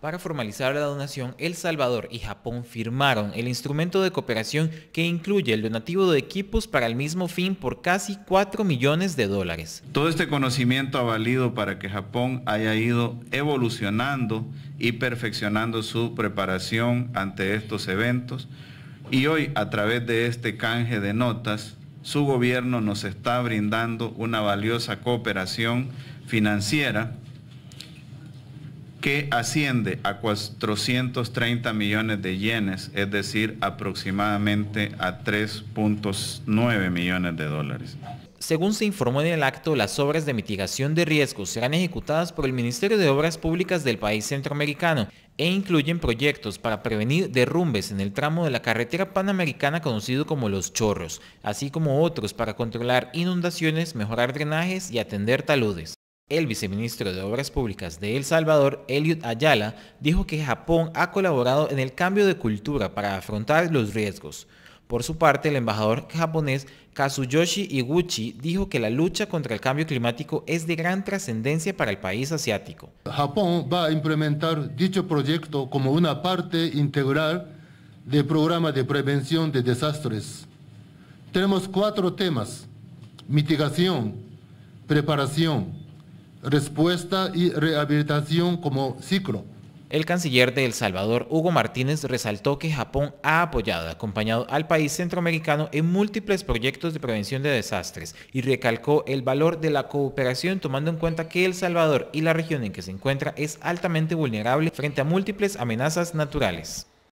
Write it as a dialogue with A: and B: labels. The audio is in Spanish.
A: Para formalizar la donación, El Salvador y Japón firmaron el instrumento de cooperación que incluye el donativo de equipos para el mismo fin por casi 4 millones de
B: dólares. Todo este conocimiento ha valido para que Japón haya ido evolucionando y perfeccionando su preparación ante estos eventos y hoy a través de este canje de notas, su gobierno nos está brindando una valiosa cooperación financiera que asciende a 430 millones de yenes, es decir, aproximadamente a 3.9 millones de dólares. Según se informó en el
A: acto, las obras de mitigación de riesgos serán ejecutadas por el Ministerio de Obras Públicas del país centroamericano e incluyen proyectos para prevenir derrumbes en el tramo de la carretera panamericana conocido como Los Chorros, así como otros para controlar inundaciones, mejorar drenajes y atender taludes. El viceministro de Obras Públicas de El Salvador, Eliud Ayala, dijo que Japón ha colaborado en el cambio de cultura para afrontar los riesgos. Por su parte, el embajador japonés Kazuyoshi Iguchi dijo que la lucha contra
C: el cambio climático es de gran trascendencia para el país asiático. Japón va a implementar
D: dicho proyecto como una parte integral del programa de prevención de desastres. Tenemos cuatro temas, mitigación, preparación, respuesta y rehabilitación como ciclo.
C: El canciller de El Salvador, Hugo Martínez, resaltó que Japón ha apoyado, acompañado
A: al país centroamericano en múltiples proyectos de prevención de desastres y recalcó el valor de la cooperación tomando en cuenta que El Salvador y la región en que se encuentra es altamente vulnerable frente a múltiples amenazas naturales.